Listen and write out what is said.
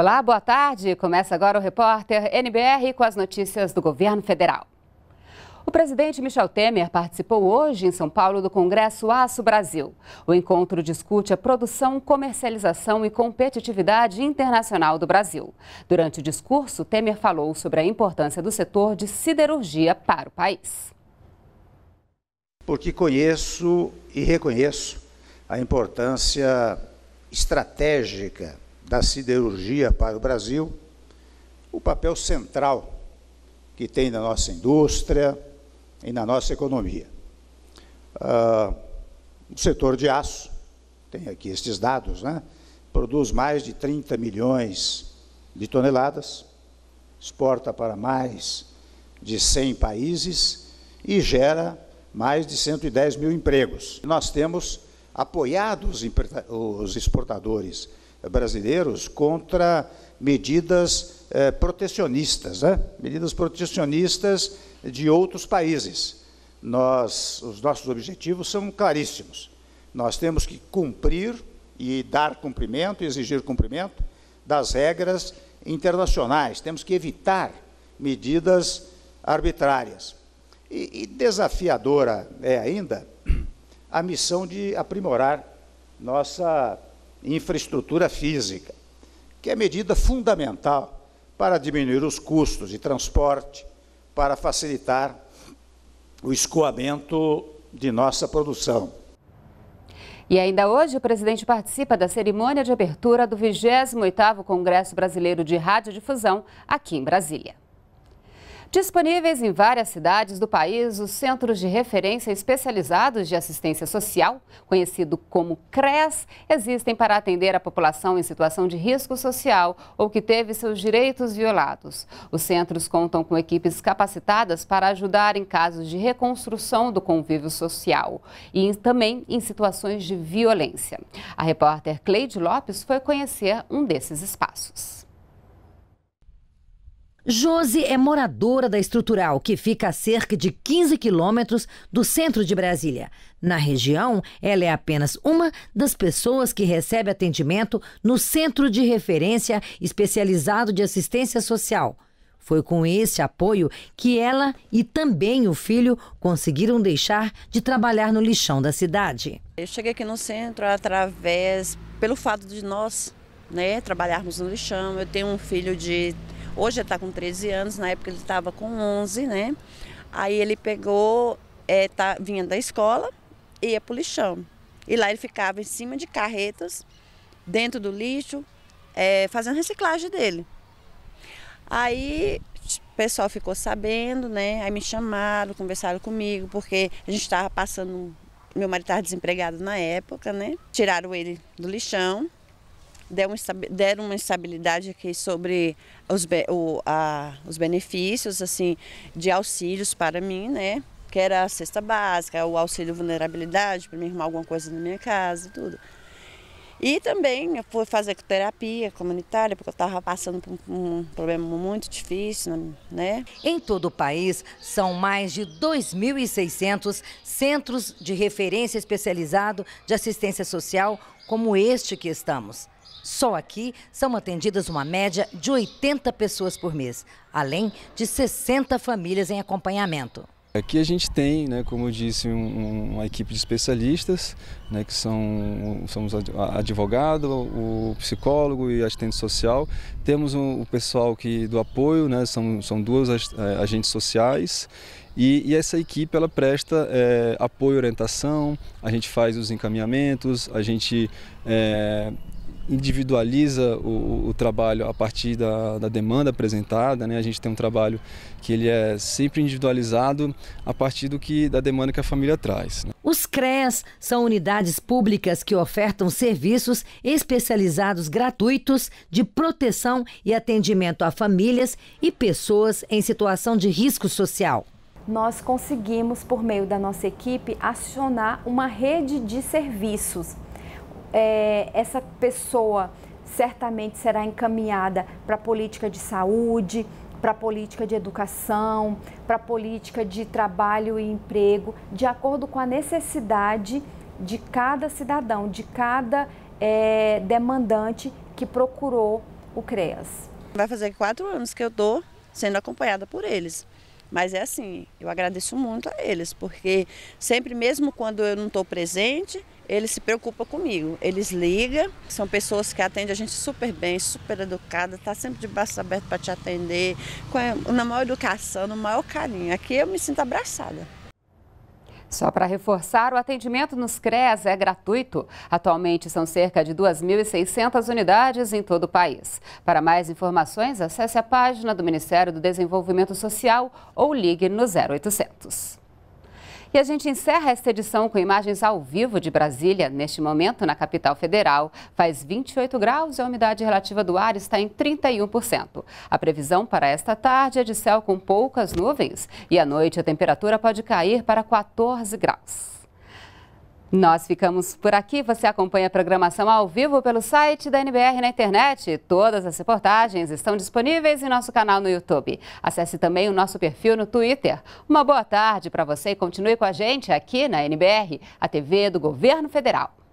Olá, boa tarde. Começa agora o repórter NBR com as notícias do governo federal. O presidente Michel Temer participou hoje em São Paulo do Congresso Aço Brasil. O encontro discute a produção, comercialização e competitividade internacional do Brasil. Durante o discurso, Temer falou sobre a importância do setor de siderurgia para o país. Porque conheço e reconheço a importância estratégica da siderurgia para o Brasil, o papel central que tem na nossa indústria e na nossa economia. Ah, o setor de aço, tem aqui estes dados, né? produz mais de 30 milhões de toneladas, exporta para mais de 100 países e gera mais de 110 mil empregos. Nós temos apoiado os exportadores brasileiros contra medidas eh, protecionistas, né? medidas protecionistas de outros países. Nós, os nossos objetivos são claríssimos. Nós temos que cumprir e dar cumprimento, exigir cumprimento das regras internacionais. Temos que evitar medidas arbitrárias. E, e desafiadora é ainda a missão de aprimorar nossa infraestrutura física, que é medida fundamental para diminuir os custos de transporte, para facilitar o escoamento de nossa produção. E ainda hoje, o presidente participa da cerimônia de abertura do 28º Congresso Brasileiro de Radiodifusão, aqui em Brasília. Disponíveis em várias cidades do país, os Centros de Referência Especializados de Assistência Social, conhecido como CRES, existem para atender a população em situação de risco social ou que teve seus direitos violados. Os centros contam com equipes capacitadas para ajudar em casos de reconstrução do convívio social e também em situações de violência. A repórter Cleide Lopes foi conhecer um desses espaços. Josi é moradora da estrutural, que fica a cerca de 15 quilômetros do centro de Brasília. Na região, ela é apenas uma das pessoas que recebe atendimento no Centro de Referência Especializado de Assistência Social. Foi com esse apoio que ela e também o filho conseguiram deixar de trabalhar no lixão da cidade. Eu cheguei aqui no centro através, pelo fato de nós né, trabalharmos no lixão. Eu tenho um filho de Hoje ele está com 13 anos, na época ele estava com 11, né? Aí ele pegou, é, tá, vinha da escola e ia para o lixão. E lá ele ficava em cima de carretas, dentro do lixo, é, fazendo reciclagem dele. Aí o pessoal ficou sabendo, né? Aí me chamaram, conversaram comigo, porque a gente estava passando. Meu marido estava desempregado na época, né? Tiraram ele do lixão deram uma estabilidade aqui sobre os, o, a, os benefícios assim, de auxílios para mim, né? Que era a cesta básica, o auxílio vulnerabilidade, para me arrumar alguma coisa na minha casa e tudo. E também eu fui fazer terapia comunitária, porque eu estava passando por um problema muito difícil, né? Em todo o país, são mais de 2.600 centros de referência especializado de assistência social, como este que estamos. Só aqui são atendidas uma média de 80 pessoas por mês, além de 60 famílias em acompanhamento. Aqui a gente tem, né, como eu disse, um, uma equipe de especialistas, né, que são somos advogado, o psicólogo e assistente social. Temos um, o pessoal que do apoio, né, são, são duas eh, agentes sociais e, e, essa equipe ela presta é, apoio e orientação, a gente faz os encaminhamentos, a gente é, individualiza o, o, trabalho a partir da, da demanda apresentada, né? A gente tem um trabalho que ele é sempre individualizado a partir do que da demanda que a família traz. Né? Os CREAS são unidades públicas que ofertam serviços especializados gratuitos de proteção e atendimento a famílias e pessoas em situação de risco social nós conseguimos, por meio da nossa equipe, acionar uma rede de serviços é, essa pessoa certamente será encaminhada para a política de saúde, para a política de educação, para a política de trabalho e emprego, de acordo com a necessidade de cada cidadão, de cada é, demandante que procurou o CREAS. Vai fazer quatro anos que eu estou sendo acompanhada por eles. Mas é assim, eu agradeço muito a eles, porque sempre, mesmo quando eu não estou presente, eles se preocupam comigo. Eles ligam, são pessoas que atendem a gente super bem, super educada, tá sempre de braços abertos para te atender, com na maior educação, no maior carinho. Aqui eu me sinto abraçada. Só para reforçar, o atendimento nos CREAS é gratuito. Atualmente são cerca de 2.600 unidades em todo o país. Para mais informações, acesse a página do Ministério do Desenvolvimento Social ou ligue no 0800. E a gente encerra esta edição com imagens ao vivo de Brasília. Neste momento, na capital federal, faz 28 graus e a umidade relativa do ar está em 31%. A previsão para esta tarde é de céu com poucas nuvens e à noite a temperatura pode cair para 14 graus. Nós ficamos por aqui. Você acompanha a programação ao vivo pelo site da NBR na internet. Todas as reportagens estão disponíveis em nosso canal no YouTube. Acesse também o nosso perfil no Twitter. Uma boa tarde para você e continue com a gente aqui na NBR, a TV do Governo Federal.